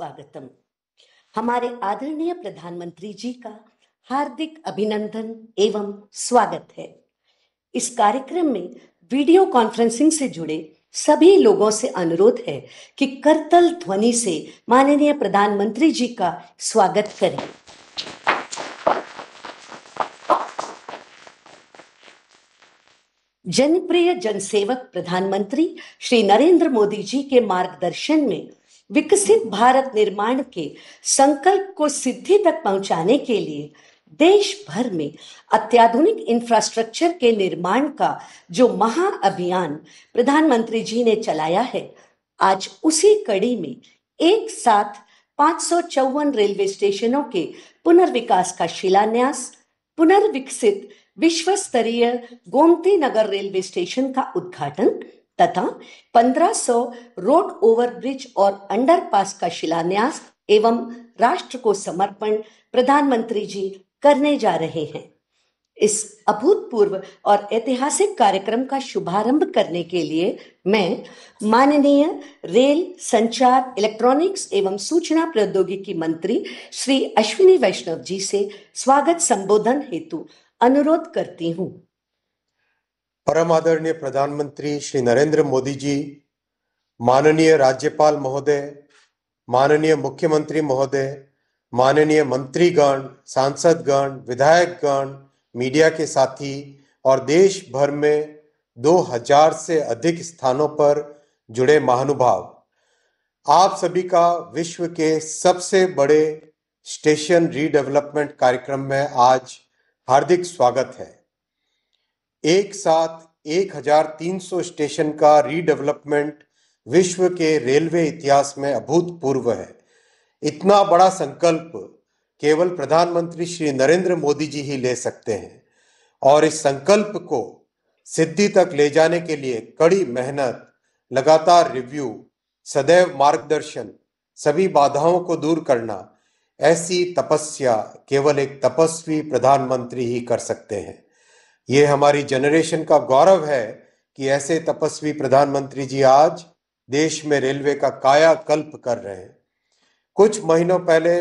स्वागतम हमारे आदरणीय प्रधानमंत्री जी का हार्दिक अभिनंदन एवं स्वागत है इस कार्यक्रम में वीडियो कॉन्फ्रेंसिंग से जुड़े सभी लोगों से अनुरोध है कि करतल ध्वनि से माननीय प्रधानमंत्री जी का स्वागत करें जनप्रिय जनसेवक प्रधानमंत्री श्री नरेंद्र मोदी जी के मार्गदर्शन में विकसित भारत निर्माण के संकल्प को सिद्धि तक पहुंचाने के लिए देश भर में अत्याधुनिक इंफ्रास्ट्रक्चर के निर्माण का जो महाअभियान प्रधानमंत्री जी ने चलाया है आज उसी कड़ी में एक साथ पांच रेलवे स्टेशनों के पुनर्विकास का शिलान्यास पुनर्विकसित विश्व स्तरीय गोमती नगर रेलवे स्टेशन का उद्घाटन तथा 1500 रोड ओवर ब्रिज और अंडरपास का शिलान्यास एवं राष्ट्र को समर्पण प्रधानमंत्री जी करने जा रहे हैं इस अभूतपूर्व और ऐतिहासिक कार्यक्रम का शुभारंभ करने के लिए मैं माननीय रेल संचार इलेक्ट्रॉनिक्स एवं सूचना प्रौद्योगिकी मंत्री श्री अश्विनी वैष्णव जी से स्वागत संबोधन हेतु अनुरोध करती हूँ परम आदरणीय प्रधानमंत्री श्री नरेंद्र मोदी जी माननीय राज्यपाल महोदय माननीय मुख्यमंत्री महोदय माननीय मंत्रीगण सांसदगण विधायकगण मीडिया के साथी और देश भर में 2000 से अधिक स्थानों पर जुड़े महानुभाव आप सभी का विश्व के सबसे बड़े स्टेशन रीडेवलपमेंट कार्यक्रम में आज हार्दिक स्वागत है एक साथ 1300 स्टेशन का रीडेवलपमेंट विश्व के रेलवे इतिहास में अभूतपूर्व है इतना बड़ा संकल्प केवल प्रधानमंत्री श्री नरेंद्र मोदी जी ही ले सकते हैं और इस संकल्प को सिद्धि तक ले जाने के लिए कड़ी मेहनत लगातार रिव्यू सदैव मार्गदर्शन सभी बाधाओं को दूर करना ऐसी तपस्या केवल एक तपस्वी प्रधानमंत्री ही कर सकते हैं ये हमारी जनरेशन का गौरव है कि ऐसे तपस्वी प्रधानमंत्री जी आज देश में रेलवे का कायाकल्प कर रहे हैं कुछ महीनों पहले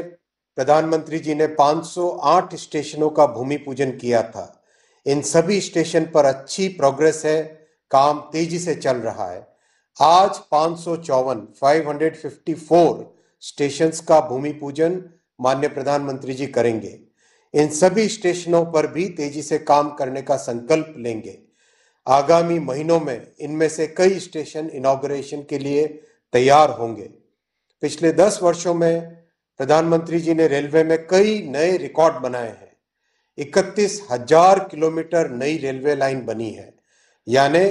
प्रधानमंत्री जी ने 508 स्टेशनों का भूमि पूजन किया था इन सभी स्टेशन पर अच्छी प्रोग्रेस है काम तेजी से चल रहा है आज पाँच सौ चौवन फाइव स्टेशंस का भूमि पूजन मान्य प्रधानमंत्री जी करेंगे इन सभी स्टेशनों पर भी तेजी से काम करने का संकल्प लेंगे आगामी महीनों में इनमें से कई स्टेशन इनाग्रेशन के लिए तैयार होंगे पिछले दस वर्षों में प्रधानमंत्री जी ने रेलवे में कई नए रिकॉर्ड बनाए हैं इकतीस हजार किलोमीटर नई रेलवे लाइन बनी है यानी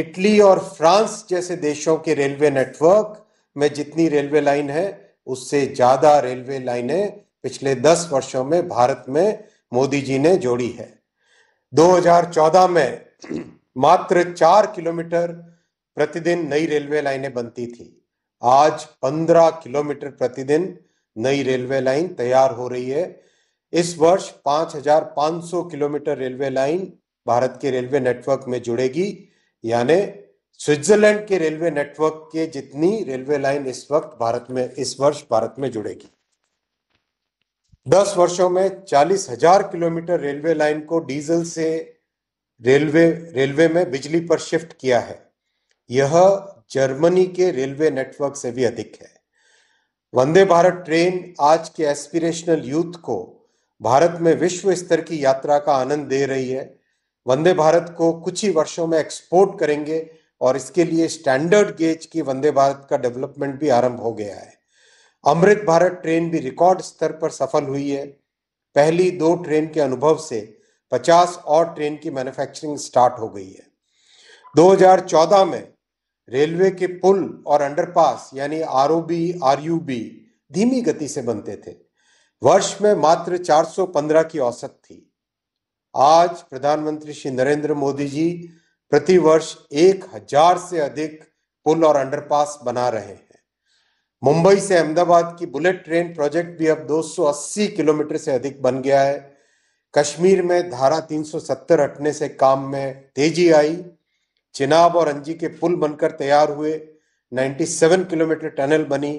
इटली और फ्रांस जैसे देशों के रेलवे नेटवर्क में जितनी रेलवे लाइन है उससे ज्यादा रेलवे लाइनें पिछले दस वर्षों में भारत में मोदी जी ने जोड़ी है 2014 में मात्र चार किलोमीटर प्रतिदिन नई रेलवे लाइनें बनती थी आज 15 किलोमीटर प्रतिदिन नई रेलवे लाइन तैयार हो रही है इस वर्ष 5,500 किलोमीटर रेलवे लाइन भारत के रेलवे नेटवर्क में जुड़ेगी यानी स्विट्जरलैंड के रेलवे नेटवर्क के जितनी रेलवे लाइन इस वक्त भारत में इस वर्ष भारत में जुड़ेगी दस वर्षों में चालीस हजार किलोमीटर रेलवे लाइन को डीजल से रेलवे रेलवे में बिजली पर शिफ्ट किया है यह जर्मनी के रेलवे नेटवर्क से भी अधिक है वंदे भारत ट्रेन आज के एस्पिरेशनल यूथ को भारत में विश्व स्तर की यात्रा का आनंद दे रही है वंदे भारत को कुछ ही वर्षों में एक्सपोर्ट करेंगे और इसके लिए स्टैंडर्ड गेज की वंदे भारत का डेवलपमेंट भी आरंभ हो गया है अमृत भारत ट्रेन भी रिकॉर्ड स्तर पर सफल हुई है पहली दो ट्रेन के अनुभव से 50 और ट्रेन की मैन्युफैक्चरिंग स्टार्ट हो गई है 2014 में रेलवे के पुल और अंडरपास यानी R O B R U B धीमी गति से बनते थे वर्ष में मात्र 415 की औसत थी आज प्रधानमंत्री श्री नरेंद्र मोदी जी प्रतिवर्ष एक हजार से अधिक पुल और अंडरपास बना रहे हैं मुंबई से अहमदाबाद की बुलेट ट्रेन प्रोजेक्ट भी अब 280 किलोमीटर से अधिक बन गया है कश्मीर में धारा 370 हटने से काम में तेजी आई चिनाब और अंजी के पुल बनकर तैयार हुए 97 किलोमीटर टनल बनी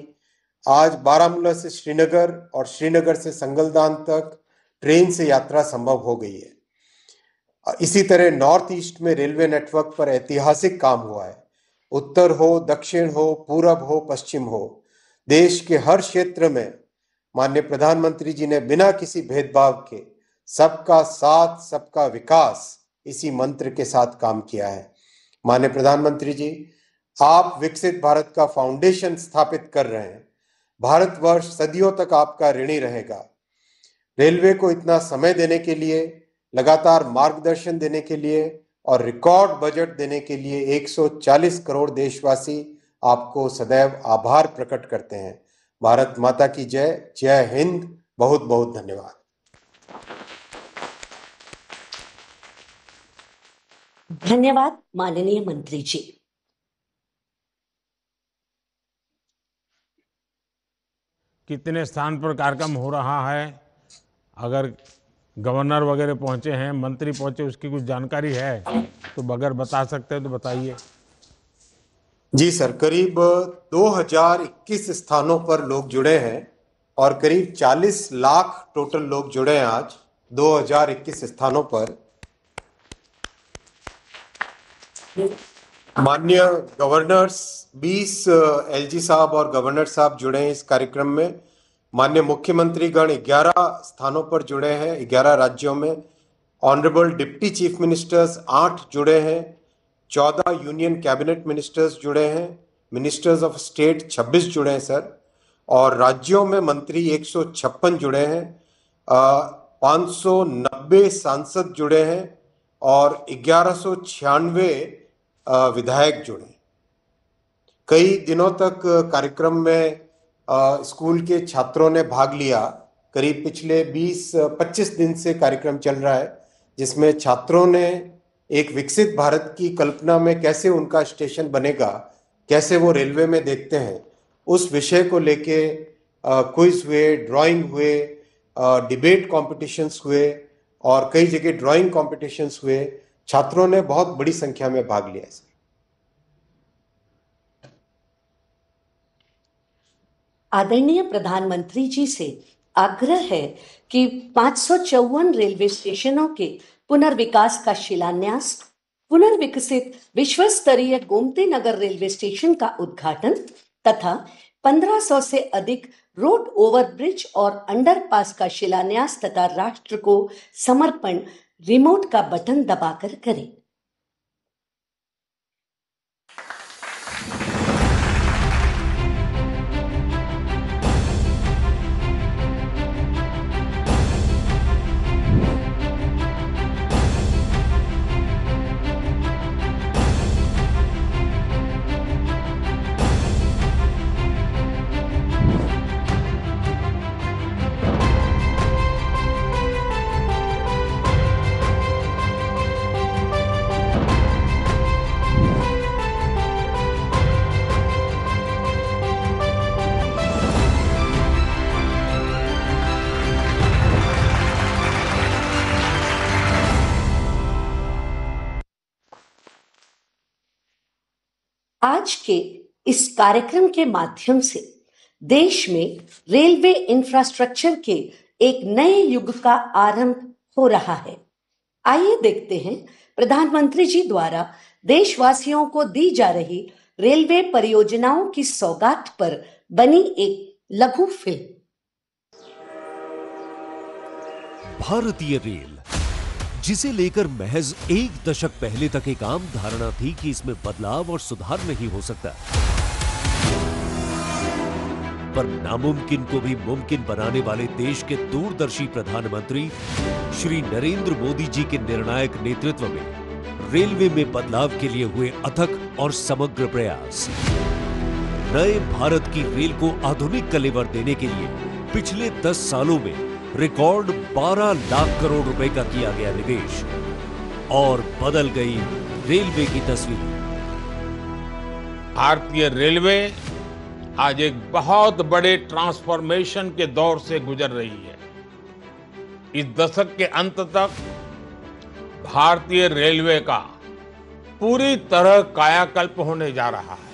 आज बारामूला से श्रीनगर और श्रीनगर से संगलदान तक ट्रेन से यात्रा संभव हो गई है इसी तरह नॉर्थ ईस्ट में रेलवे नेटवर्क पर ऐतिहासिक काम हुआ है उत्तर हो दक्षिण हो पूरब हो पश्चिम हो देश के हर क्षेत्र में माननीय प्रधानमंत्री जी ने बिना किसी भेदभाव के सबका साथ सबका विकास इसी मंत्र के साथ काम किया है माननीय प्रधानमंत्री जी आप विकसित भारत का फाउंडेशन स्थापित कर रहे हैं भारतवर्ष सदियों तक आपका ऋणी रहेगा रेलवे को इतना समय देने के लिए लगातार मार्गदर्शन देने के लिए और रिकॉर्ड बजट देने के लिए 140 करोड़ देशवासी आपको सदैव आभार प्रकट करते हैं भारत माता की जय जय हिंद बहुत बहुत धन्यवाद धन्यवाद माननीय मंत्री जी कितने स्थान पर कार्यक्रम हो रहा है अगर गवर्नर वगैरह पहुंचे हैं मंत्री पहुंचे उसकी कुछ जानकारी है तो बगैर बता सकते हैं तो बताइए जी सर करीब 2021 स्थानों पर लोग जुड़े हैं और करीब 40 लाख टोटल लोग जुड़े हैं आज 2021 स्थानों पर मान्य गवर्नर्स 20 एलजी साहब और गवर्नर साहब जुड़े हैं इस कार्यक्रम में मान्य मुख्यमंत्री गण ग्यारह स्थानों पर जुड़े हैं ग्यारह राज्यों में ऑनरेबल डिप्टी चीफ मिनिस्टर्स आठ जुड़े हैं चौदह यूनियन कैबिनेट मिनिस्टर्स जुड़े हैं मिनिस्टर्स ऑफ स्टेट छब्बीस जुड़े हैं सर और राज्यों में मंत्री एक जुड़े हैं पाँच सौ नब्बे सांसद जुड़े हैं और ग्यारह सौ छियानवे विधायक जुड़े हैं कई दिनों तक कार्यक्रम में स्कूल के छात्रों ने भाग लिया करीब पिछले 20-25 दिन से कार्यक्रम चल रहा है जिसमें छात्रों ने एक विकसित भारत की कल्पना में कैसे उनका स्टेशन बनेगा कैसे वो रेलवे में देखते हैं उस विषय को लेके क्विज हुए ड्राइंग हुए डिबेट कॉम्पिटिशन्स हुए और कई जगह ड्राइंग कॉम्पिटिशन्स हुए छात्रों ने बहुत बड़ी संख्या में भाग लिया इसमें आदरणीय प्रधानमंत्री जी से आग्रह है कि पाँच रेलवे स्टेशनों के पुनर्विकास का शिलान्यास पुनर्विकसित विश्व स्तरीय गोमती नगर रेलवे स्टेशन का उद्घाटन तथा 1500 से अधिक रोड ओवरब्रिज और अंडरपास का शिलान्यास तथा राष्ट्र को समर्पण रिमोट का बटन दबाकर करें आज के इस कार्यक्रम के माध्यम से देश में रेलवे इंफ्रास्ट्रक्चर के एक नए युग का आरंभ हो रहा है आइए देखते हैं प्रधानमंत्री जी द्वारा देशवासियों को दी जा रही रेलवे परियोजनाओं की सौगात पर बनी एक लघु फिल्म भारतीय रेल जिसे लेकर महज एक दशक पहले तक एक आम धारणा थी कि इसमें बदलाव और सुधार नहीं हो सकता पर नामुमकिन को भी मुमकिन बनाने वाले देश के दूरदर्शी प्रधानमंत्री श्री नरेंद्र मोदी जी के निर्णायक नेतृत्व में रेलवे में बदलाव के लिए हुए अथक और समग्र प्रयास नए भारत की रेल को आधुनिक कलेवर देने के लिए पिछले दस सालों में रिकॉर्ड 12 लाख करोड़ रुपए का किया गया निवेश और बदल गई रेलवे की तस्वीर भारतीय रेलवे आज एक बहुत बड़े ट्रांसफॉर्मेशन के दौर से गुजर रही है इस दशक के अंत तक भारतीय रेलवे का पूरी तरह कायाकल्प होने जा रहा है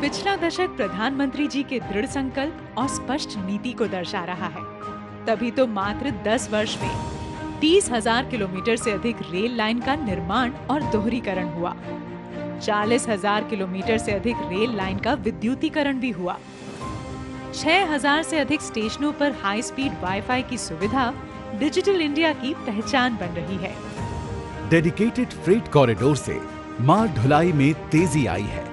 पिछला दशक प्रधानमंत्री जी के दृढ़ संकल्प और स्पष्ट नीति को दर्शा रहा है तभी तो मात्र 10 वर्ष में तीस हजार किलोमीटर से अधिक रेल लाइन का निर्माण और दोहरीकरण हुआ चालीस हजार किलोमीटर से अधिक रेल लाइन का विद्युतीकरण भी हुआ छह हजार से अधिक स्टेशनों पर हाई स्पीड वाईफाई की सुविधा डिजिटल इंडिया की पहचान बन रही है डेडिकेटेड फ्रेट कॉरिडोर से माल ढुलाई में तेजी आई है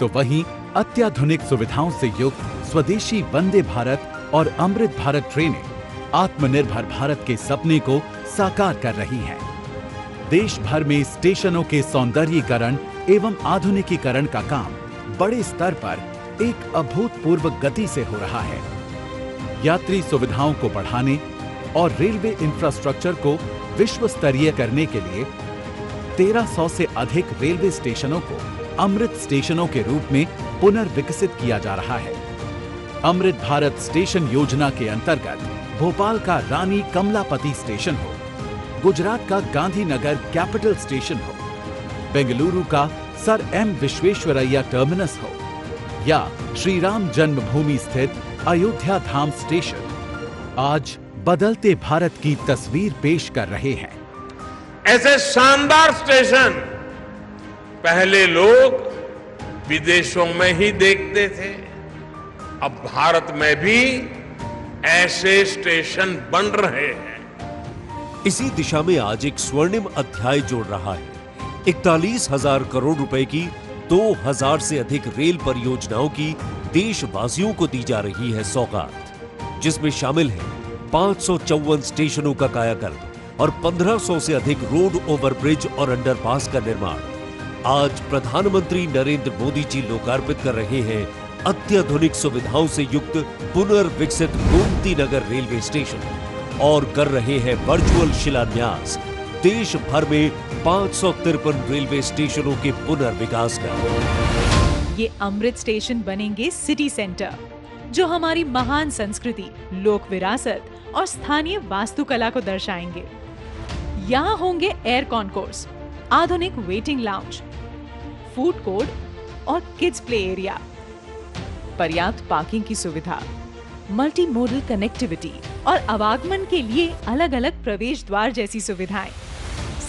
तो वहीं अत्याधुनिक सुविधाओं से युक्त स्वदेशी वंदे भारत और अमृत भारत ट्रेनें आत्मनिर्भर भारत के सपने को साकार कर रही हैं। देश भर में स्टेशनों के सौंदर्यीकरण एवं आधुनिकीकरण का काम बड़े स्तर पर एक अभूतपूर्व गति से हो रहा है यात्री सुविधाओं को बढ़ाने और रेलवे इंफ्रास्ट्रक्चर को विश्व स्तरीय करने के लिए 1300 से अधिक रेलवे स्टेशनों को अमृत स्टेशनों के रूप में पुनर्विकसित किया जा रहा है अमृत भारत स्टेशन योजना के अंतर्गत भोपाल का रानी कमलापति स्टेशन हो गुजरात का गांधीनगर कैपिटल स्टेशन हो बेंगलुरु का सर एम विश्वेश्वरैया टर्मिनस हो या श्री राम जन्मभूमि स्थित अयोध्या धाम स्टेशन आज बदलते भारत की तस्वीर पेश कर रहे हैं ऐसे शानदार स्टेशन पहले लोग विदेशों में ही देखते थे अब भारत में भी ऐसे स्टेशन बन रहे हैं इसी दिशा में आज एक स्वर्णिम अध्याय जोड़ रहा है इकतालीस हजार करोड़ रुपए की 2000 से अधिक रेल परियोजनाओं की देशवासियों को दी जा रही है सौगात जिसमें शामिल है पांच स्टेशनों का कायाकल्प और 1500 से अधिक रोड ओवरब्रिज और अंडरपास का निर्माण आज प्रधानमंत्री नरेंद्र मोदी जी लोकार्पित कर रहे हैं अत्याधुनिक सुविधाओं से युक्त पुनर्विकसित गोमती नगर रेलवे स्टेशन और कर रहे हैं वर्चुअल शिलान्यास देश भर में पाँच रेलवे स्टेशनों के पुनर्विकास का ये अमृत स्टेशन बनेंगे सिटी सेंटर जो हमारी महान संस्कृति लोक विरासत और स्थानीय वास्तुकला को दर्शाएंगे यहाँ होंगे एयर कॉन्कोर्स आधुनिक वेटिंग लाउंज फूड कोर्ट और किड्स प्ले एरिया पर्याप्त पार्किंग की सुविधा मल्टी मोडल कनेक्टिविटी और आवागमन के लिए अलग अलग प्रवेश द्वार जैसी सुविधाएं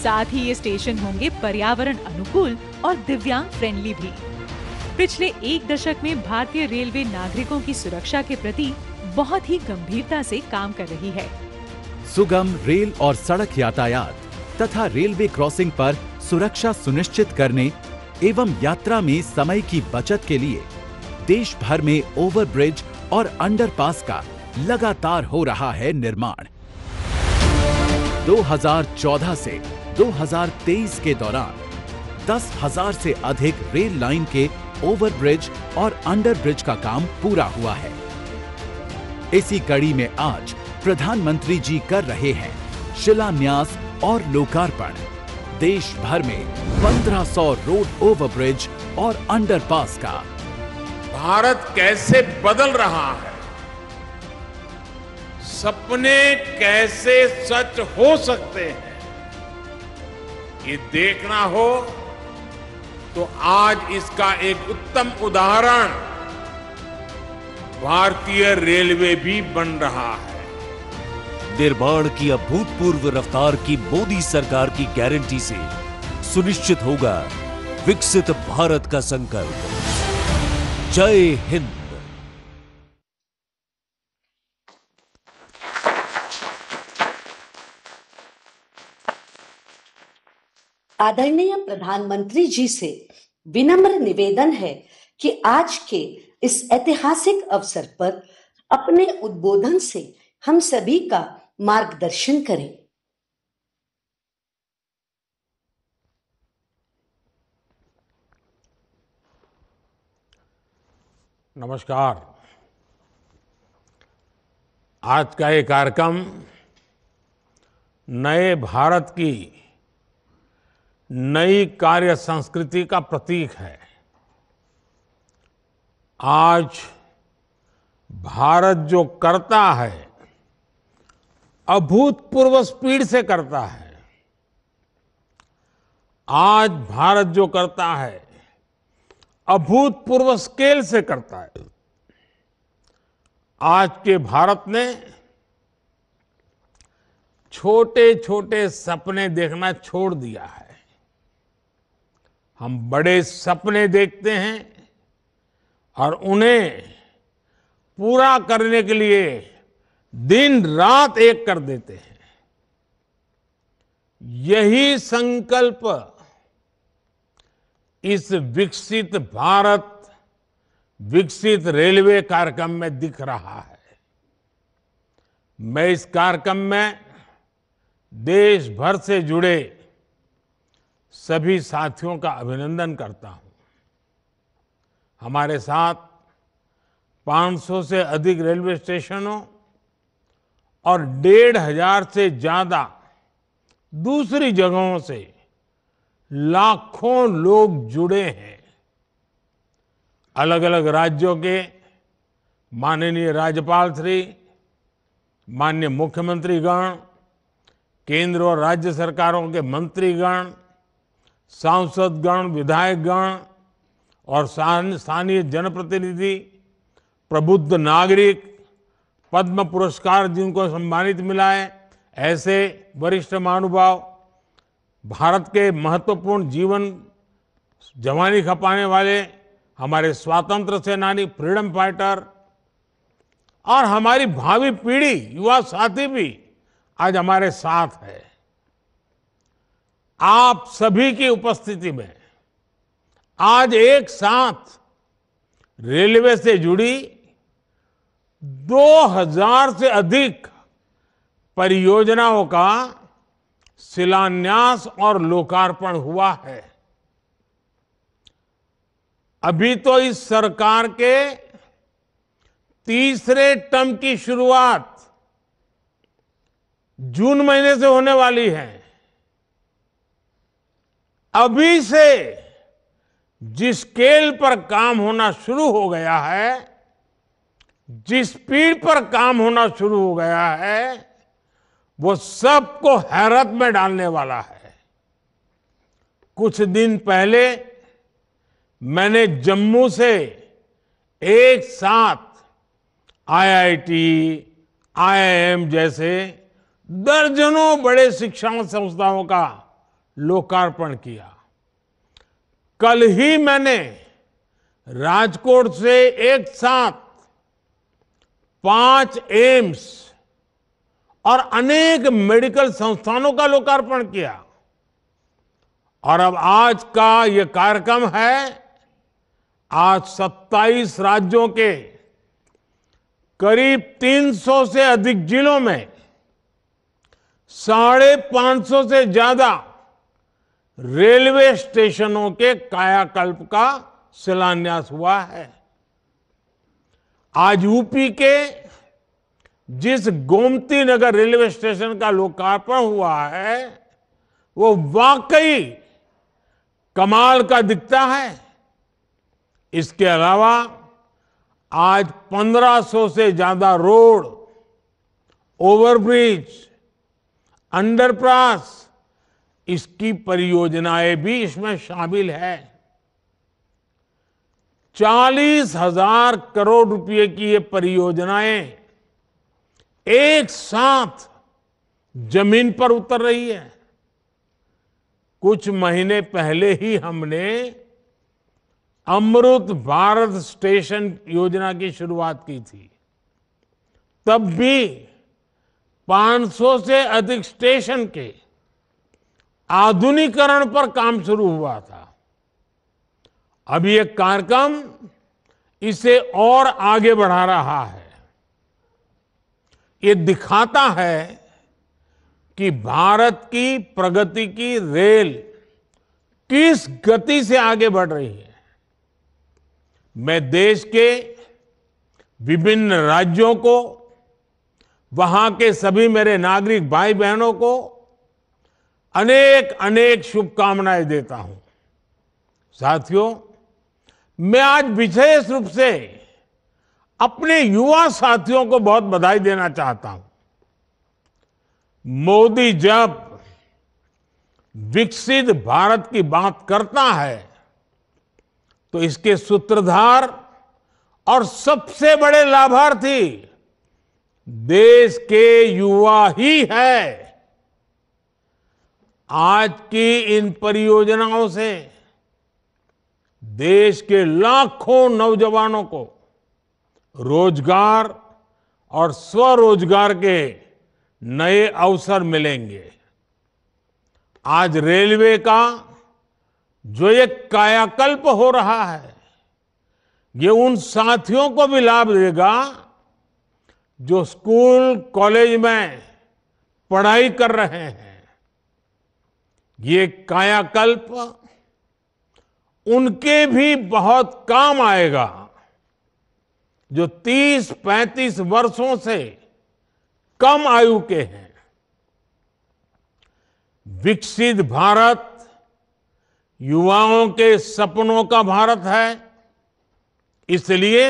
साथ ही ये स्टेशन होंगे पर्यावरण अनुकूल और दिव्यांग फ्रेंडली भी पिछले एक दशक में भारतीय रेलवे नागरिकों की सुरक्षा के प्रति बहुत ही गंभीरता से काम कर रही है सुगम रेल और सड़क यातायात तथा रेलवे क्रॉसिंग पर सुरक्षा सुनिश्चित करने एवं यात्रा में समय की बचत के लिए देश भर में ओवरब्रिज और अंडरपास का लगातार हो रहा है निर्माण 2014 से 2023 के दौरान दस हजार से अधिक रेल लाइन के ओवरब्रिज और अंडरब्रिज का काम पूरा हुआ है इसी कड़ी में आज प्रधानमंत्री जी कर रहे हैं शिलान्यास और लोकार्पण देश भर में 1500 रोड ओवरब्रिज और अंडरपास का भारत कैसे बदल रहा है सपने कैसे सच हो सकते हैं ये देखना हो तो आज इसका एक उत्तम उदाहरण भारतीय रेलवे भी बन रहा है निर्माण की अभूतपूर्व रफ्तार की मोदी सरकार की गारंटी से सुनिश्चित होगा विकसित भारत का संकल्प जय हिंद आदरणीय प्रधानमंत्री जी से विनम्र निवेदन है कि आज के इस ऐतिहासिक अवसर पर अपने उद्बोधन से हम सभी का मार्गदर्शन करें नमस्कार आज का ये कार्यक्रम नए भारत की नई कार्य संस्कृति का प्रतीक है आज भारत जो करता है अभूतपूर्व स्पीड से करता है आज भारत जो करता है अभूतपूर्व स्केल से करता है आज के भारत ने छोटे छोटे सपने देखना छोड़ दिया है हम बड़े सपने देखते हैं और उन्हें पूरा करने के लिए दिन रात एक कर देते हैं यही संकल्प इस विकसित भारत विकसित रेलवे कार्यक्रम में दिख रहा है मैं इस कार्यक्रम में देश भर से जुड़े सभी साथियों का अभिनंदन करता हूं हमारे साथ 500 से अधिक रेलवे स्टेशनों और डेढ़ हजार से ज्यादा दूसरी जगहों से लाखों लोग जुड़े हैं अलग अलग राज्यों के माननीय राज्यपाल श्री माननीय मुख्यमंत्रीगण केंद्र और राज्य सरकारों के मंत्रीगण सांसदगण विधायकगण और स्थानीय जनप्रतिनिधि प्रबुद्ध नागरिक पद्म पुरस्कार जिनको सम्मानित मिला है ऐसे वरिष्ठ महानुभाव भारत के महत्वपूर्ण जीवन जवानी खपाने वाले हमारे स्वातंत्र सेनानी फ्रीडम फाइटर और हमारी भावी पीढ़ी युवा साथी भी आज हमारे साथ है आप सभी की उपस्थिति में आज एक साथ रेलवे से जुड़ी 2000 से अधिक परियोजनाओं का शिलान्यास और लोकार्पण हुआ है अभी तो इस सरकार के तीसरे टर्म की शुरुआत जून महीने से होने वाली है अभी से जिस स्केल पर काम होना शुरू हो गया है जिस स्पीड पर काम होना शुरू हो गया है वो सबको हैरत में डालने वाला है कुछ दिन पहले मैंने जम्मू से एक साथ आईआईटी, आईआईएम जैसे दर्जनों बड़े शिक्षण संस्थाओं का लोकार्पण किया कल ही मैंने राजकोट से एक साथ पांच एम्स और अनेक मेडिकल संस्थानों का लोकार्पण किया और अब आज का यह कार्यक्रम है आज 27 राज्यों के करीब 300 से अधिक जिलों में साढ़े पांच सौ से ज्यादा रेलवे स्टेशनों के कायाकल्प का शिलान्यास हुआ है आज यूपी के जिस गोमती नगर रेलवे स्टेशन का लोकार्पण हुआ है वो वाकई कमाल का दिखता है इसके अलावा आज 1500 से ज्यादा रोड ओवरब्रिज अंडरप्रास इसकी परियोजनाएं भी इसमें शामिल है चालीस हजार करोड़ रुपए की ये परियोजनाएं एक साथ जमीन पर उतर रही है कुछ महीने पहले ही हमने अमृत भारत स्टेशन योजना की शुरुआत की थी तब भी 500 से अधिक स्टेशन के आधुनिकरण पर काम शुरू हुआ था अब ये कार्यक्रम इसे और आगे बढ़ा रहा है ये दिखाता है कि भारत की प्रगति की रेल किस गति से आगे बढ़ रही है मैं देश के विभिन्न राज्यों को वहां के सभी मेरे नागरिक भाई बहनों को अनेक अनेक शुभकामनाएं देता हूं साथियों मैं आज विशेष रूप से अपने युवा साथियों को बहुत बधाई देना चाहता हूं मोदी जब विकसित भारत की बात करता है तो इसके सूत्रधार और सबसे बड़े लाभार्थी देश के युवा ही है आज की इन परियोजनाओं से देश के लाखों नौजवानों को रोजगार और स्वरोजगार के नए अवसर मिलेंगे आज रेलवे का जो एक कायाकल्प हो रहा है ये उन साथियों को भी लाभ देगा जो स्कूल कॉलेज में पढ़ाई कर रहे हैं ये कायाकल्प उनके भी बहुत काम आएगा जो 30-35 वर्षों से कम आयु के हैं विकसित भारत युवाओं के सपनों का भारत है इसलिए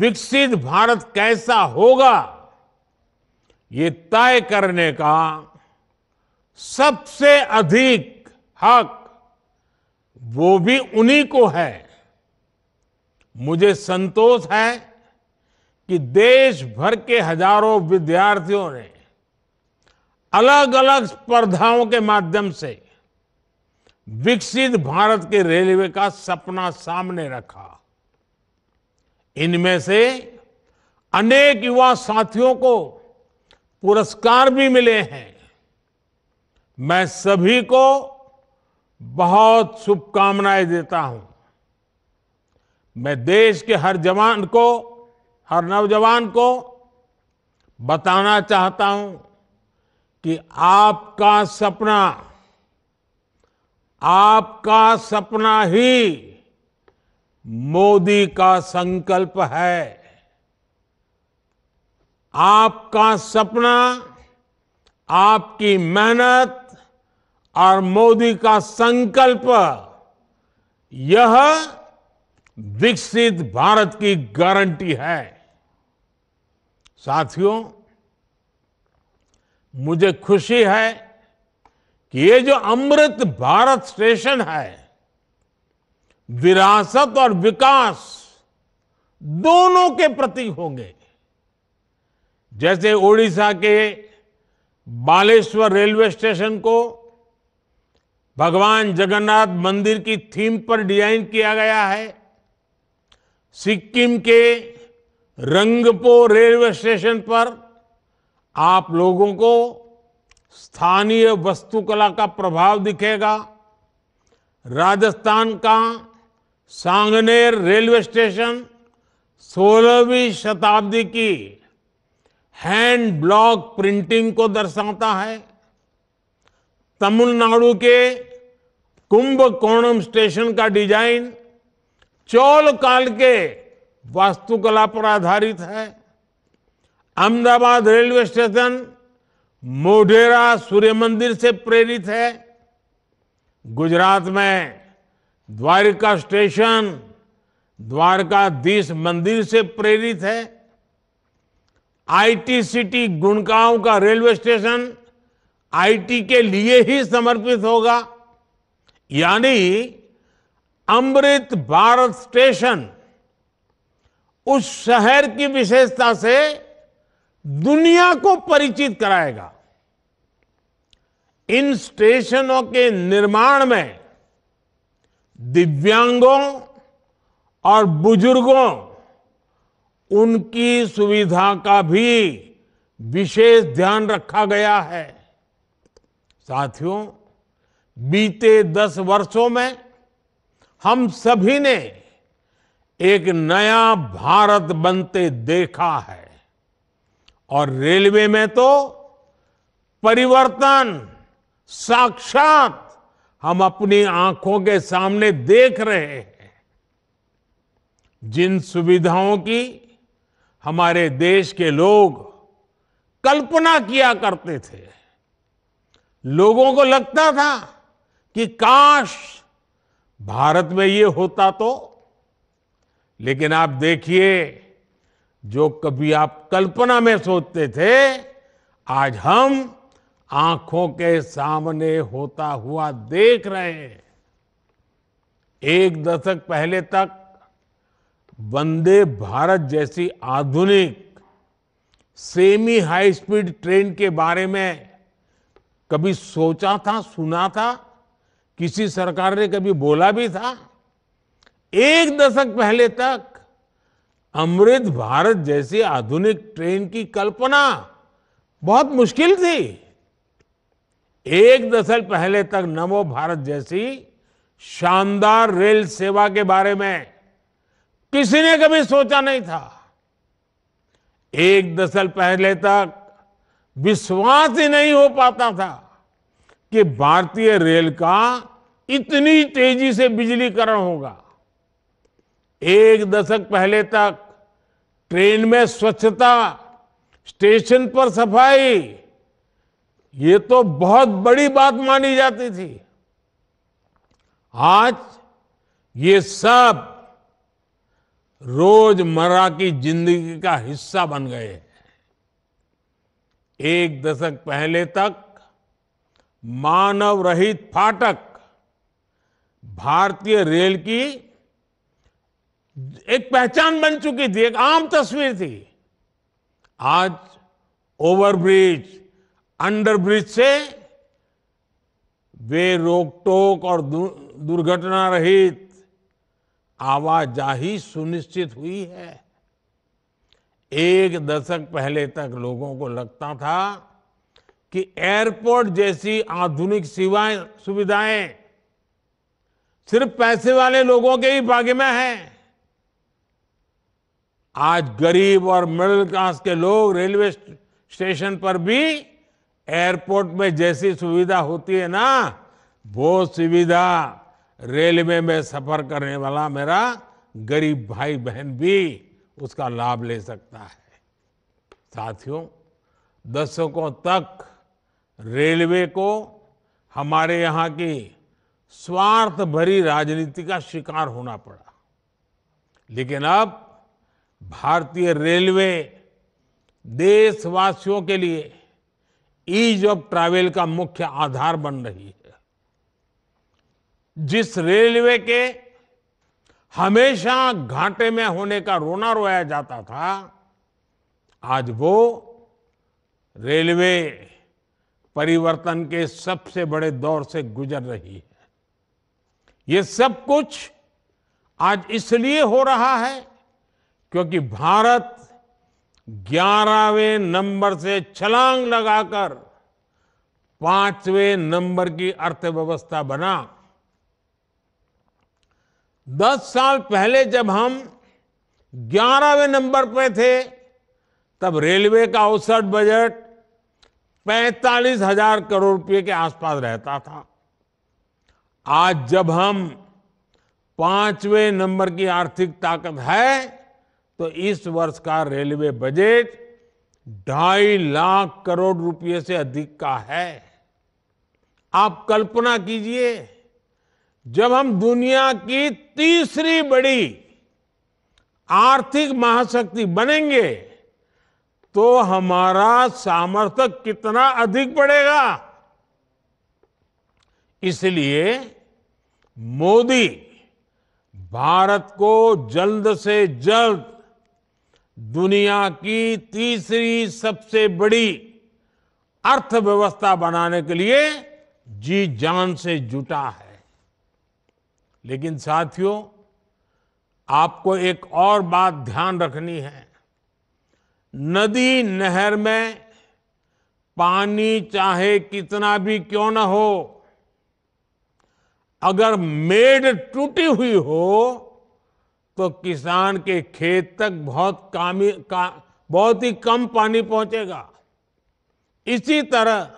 विकसित भारत कैसा होगा ये तय करने का सबसे अधिक हक वो भी उन्हीं को है मुझे संतोष है कि देश भर के हजारों विद्यार्थियों ने अलग अलग स्पर्धाओं के माध्यम से विकसित भारत के रेलवे का सपना सामने रखा इनमें से अनेक युवा साथियों को पुरस्कार भी मिले हैं मैं सभी को बहुत शुभकामनाएं देता हूं मैं देश के हर जवान को हर नौजवान को बताना चाहता हूं कि आपका सपना आपका सपना ही मोदी का संकल्प है आपका सपना आपकी मेहनत और मोदी का संकल्प यह विकसित भारत की गारंटी है साथियों मुझे खुशी है कि ये जो अमृत भारत स्टेशन है विरासत और विकास दोनों के प्रति होंगे जैसे ओडिशा के बालेश्वर रेलवे स्टेशन को भगवान जगन्नाथ मंदिर की थीम पर डिजाइन किया गया है सिक्किम के रंगपो रेलवे स्टेशन पर आप लोगों को स्थानीय वस्तुकला का प्रभाव दिखेगा राजस्थान का सांगनेर रेलवे स्टेशन 16वीं शताब्दी की हैंड ब्लॉक प्रिंटिंग को दर्शाता है तमिलनाडु के कुंभकोणम स्टेशन का डिजाइन चौल काल के वास्तुकला पर आधारित है अहमदाबाद रेलवे स्टेशन मोढेरा सूर्य मंदिर से प्रेरित है गुजरात में द्वारका स्टेशन द्वारकाधीश मंदिर से प्रेरित है आईटी सिटी गुणगांव का रेलवे स्टेशन आईटी के लिए ही समर्पित होगा यानी अमृत भारत स्टेशन उस शहर की विशेषता से दुनिया को परिचित कराएगा इन स्टेशनों के निर्माण में दिव्यांगों और बुजुर्गों उनकी सुविधा का भी विशेष ध्यान रखा गया है साथियों बीते दस वर्षों में हम सभी ने एक नया भारत बनते देखा है और रेलवे में तो परिवर्तन साक्षात हम अपनी आंखों के सामने देख रहे हैं जिन सुविधाओं की हमारे देश के लोग कल्पना किया करते थे लोगों को लगता था कि काश भारत में ये होता तो लेकिन आप देखिए जो कभी आप कल्पना में सोचते थे आज हम आंखों के सामने होता हुआ देख रहे हैं एक दशक पहले तक वंदे भारत जैसी आधुनिक सेमी हाई स्पीड ट्रेन के बारे में कभी सोचा था सुना था किसी सरकार ने कभी बोला भी था एक दशक पहले तक अमृत भारत जैसी आधुनिक ट्रेन की कल्पना बहुत मुश्किल थी एक दशक पहले तक नवो भारत जैसी शानदार रेल सेवा के बारे में किसी ने कभी सोचा नहीं था एक दशक पहले तक विश्वास ही नहीं हो पाता था कि भारतीय रेल का इतनी तेजी से बिजलीकरण होगा एक दशक पहले तक ट्रेन में स्वच्छता स्टेशन पर सफाई ये तो बहुत बड़ी बात मानी जाती थी आज ये सब रोजमर्रा की जिंदगी का हिस्सा बन गए हैं एक दशक पहले तक मानव रहित फाटक भारतीय रेल की एक पहचान बन चुकी थी एक आम तस्वीर थी आज ओवरब्रिज अंडरब्रिज से वे रोक टोक और दुर्घटना रहित आवाजाही सुनिश्चित हुई है एक दशक पहले तक लोगों को लगता था कि एयरपोर्ट जैसी आधुनिक सेवाएं सुविधाएं सिर्फ पैसे वाले लोगों के ही भाग्य में है आज गरीब और मिडिल क्लास के लोग रेलवे स्टेशन पर भी एयरपोर्ट में जैसी सुविधा होती है ना वो सुविधा रेलवे में सफर करने वाला मेरा गरीब भाई बहन भी उसका लाभ ले सकता है साथियों दशकों तक रेलवे को हमारे यहाँ की स्वार्थ भरी राजनीति का शिकार होना पड़ा लेकिन अब भारतीय रेलवे देशवासियों के लिए ईज ऑफ ट्रैवल का मुख्य आधार बन रही है जिस रेलवे के हमेशा घाटे में होने का रोना रोया जाता था आज वो रेलवे परिवर्तन के सबसे बड़े दौर से गुजर रही है ये सब कुछ आज इसलिए हो रहा है क्योंकि भारत ग्यारहवें नंबर से छलांग लगाकर पांचवें नंबर की अर्थव्यवस्था बना दस साल पहले जब हम ग्यारहवें नंबर पे थे तब रेलवे का औसत बजट पैंतालीस हजार करोड़ रुपए के आसपास रहता था आज जब हम पांचवें नंबर की आर्थिक ताकत है तो इस वर्ष का रेलवे बजट ढाई लाख करोड़ रुपए से अधिक का है आप कल्पना कीजिए जब हम दुनिया की तीसरी बड़ी आर्थिक महाशक्ति बनेंगे तो हमारा सामर्थ्य कितना अधिक बढ़ेगा इसलिए मोदी भारत को जल्द से जल्द दुनिया की तीसरी सबसे बड़ी अर्थव्यवस्था बनाने के लिए जी जान से जुटा है लेकिन साथियों आपको एक और बात ध्यान रखनी है नदी नहर में पानी चाहे कितना भी क्यों ना हो अगर मेड टूटी हुई हो तो किसान के खेत तक बहुत कामी का बहुत ही कम पानी पहुंचेगा इसी तरह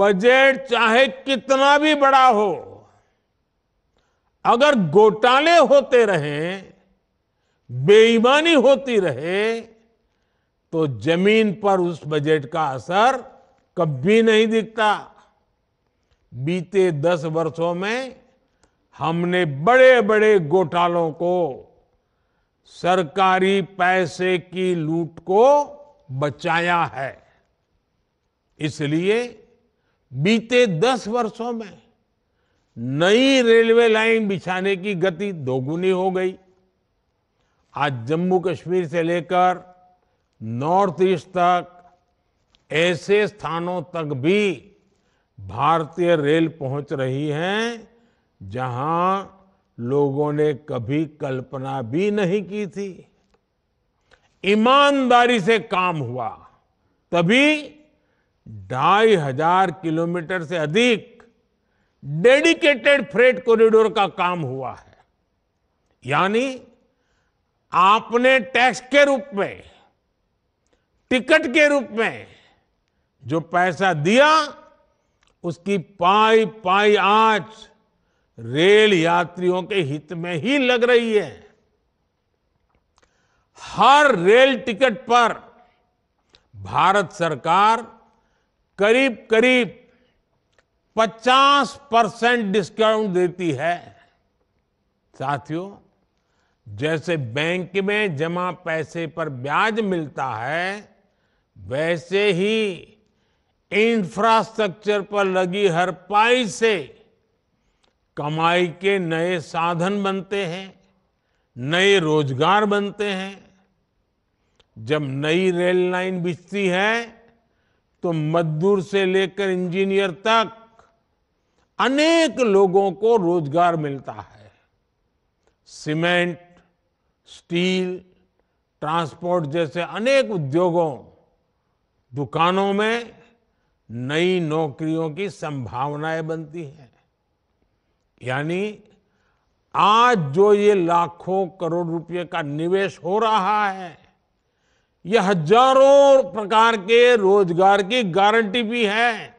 बजट चाहे कितना भी बड़ा हो अगर घोटाले होते रहे बेईमानी होती रहे तो जमीन पर उस बजट का असर कभी नहीं दिखता बीते दस वर्षों में हमने बड़े बड़े घोटालों को सरकारी पैसे की लूट को बचाया है इसलिए बीते दस वर्षों में नई रेलवे लाइन बिछाने की गति दोगुनी हो गई आज जम्मू कश्मीर से लेकर नॉर्थ ईस्ट तक ऐसे स्थानों तक भी भारतीय रेल पहुंच रही है जहां लोगों ने कभी कल्पना भी नहीं की थी ईमानदारी से काम हुआ तभी ढाई हजार किलोमीटर से अधिक डेडिकेटेड फ्रेट कॉरिडोर का काम हुआ है यानी आपने टैक्स के रूप में टिकट के रूप में जो पैसा दिया उसकी पाई पाई आज रेल यात्रियों के हित में ही लग रही है हर रेल टिकट पर भारत सरकार करीब करीब 50 परसेंट डिस्काउंट देती है साथियों जैसे बैंक में जमा पैसे पर ब्याज मिलता है वैसे ही इंफ्रास्ट्रक्चर पर लगी हर पाई से कमाई के नए साधन बनते हैं नए रोजगार बनते हैं जब नई रेल लाइन बिछती है तो मजदूर से लेकर इंजीनियर तक अनेक लोगों को रोजगार मिलता है सीमेंट स्टील ट्रांसपोर्ट जैसे अनेक उद्योगों दुकानों में नई नौकरियों की संभावनाएं बनती हैं यानी आज जो ये लाखों करोड़ रुपए का निवेश हो रहा है ये हजारों प्रकार के रोजगार की गारंटी भी है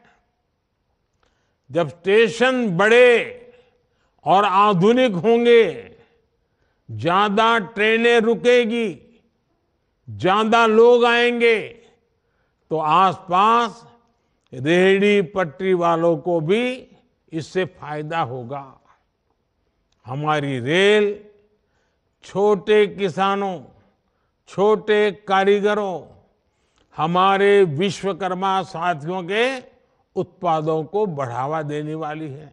जब स्टेशन बड़े और आधुनिक होंगे ज्यादा ट्रेनें रुकेगी ज्यादा लोग आएंगे तो आसपास रेहड़ी पटरी वालों को भी इससे फायदा होगा हमारी रेल छोटे किसानों छोटे कारीगरों हमारे विश्वकर्मा साथियों के उत्पादों को बढ़ावा देने वाली है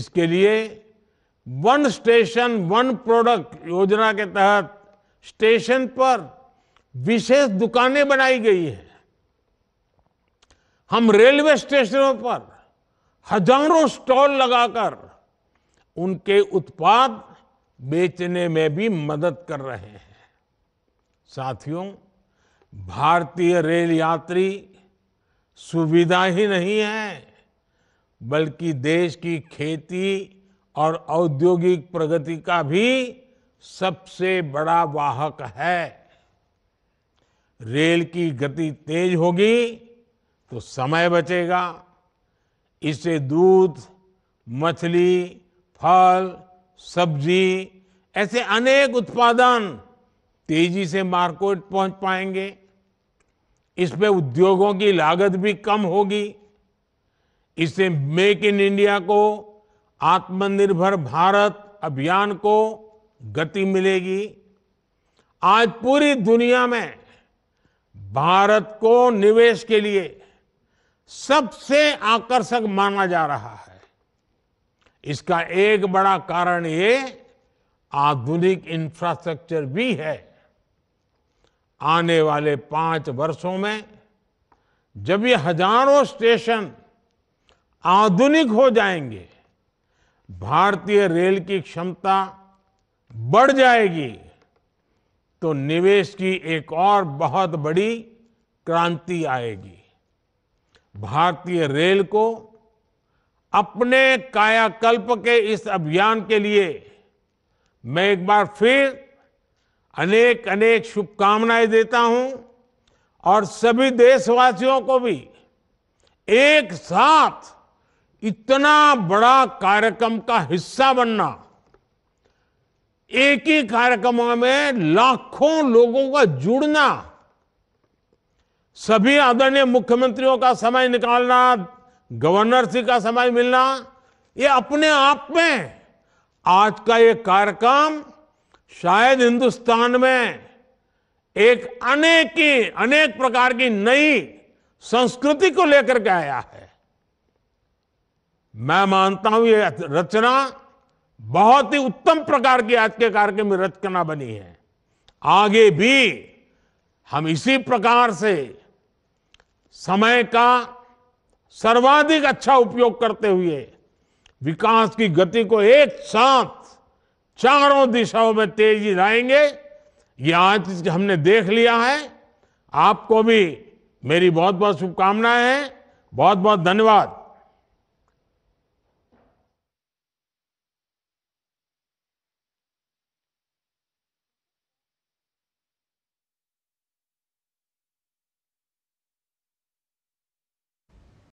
इसके लिए वन स्टेशन वन प्रोडक्ट योजना के तहत स्टेशन पर विशेष दुकानें बनाई गई है हम रेलवे स्टेशनों पर हजारों स्टॉल लगाकर उनके उत्पाद बेचने में भी मदद कर रहे हैं साथियों भारतीय रेल यात्री सुविधा ही नहीं है बल्कि देश की खेती और औद्योगिक प्रगति का भी सबसे बड़ा वाहक है रेल की गति तेज होगी तो समय बचेगा इससे दूध मछली फल सब्जी ऐसे अनेक उत्पादन तेजी से मार्केट पहुंच पाएंगे इसमें उद्योगों की लागत भी कम होगी इससे मेक इन इंडिया को आत्मनिर्भर भारत अभियान को गति मिलेगी आज पूरी दुनिया में भारत को निवेश के लिए सबसे आकर्षक माना जा रहा है इसका एक बड़ा कारण ये आधुनिक इंफ्रास्ट्रक्चर भी है आने वाले पांच वर्षों में जब ये हजारों स्टेशन आधुनिक हो जाएंगे भारतीय रेल की क्षमता बढ़ जाएगी तो निवेश की एक और बहुत बड़ी क्रांति आएगी भारतीय रेल को अपने कायाकल्प के इस अभियान के लिए मैं एक बार फिर अनेक अनेक शुभकामनाएं देता हूं और सभी देशवासियों को भी एक साथ इतना बड़ा कार्यक्रम का हिस्सा बनना एक ही कार्यक्रम में लाखों लोगों का जुड़ना सभी आदरणीय मुख्यमंत्रियों का समय निकालना गवर्नर जी का समय मिलना ये अपने आप में आज का ये कार्यक्रम शायद हिंदुस्तान में एक अनेक की अनेक प्रकार की नई संस्कृति को लेकर के आया है मैं मानता हूं ये रचना बहुत ही उत्तम प्रकार की आज के कार्यक्रम में रचना बनी है आगे भी हम इसी प्रकार से समय का सर्वाधिक अच्छा उपयोग करते हुए विकास की गति को एक साथ चारों दिशाओं में तेजी लाएंगे ये आज हमने देख लिया है आपको भी मेरी बहुत बहुत शुभकामनाएं हैं बहुत बहुत धन्यवाद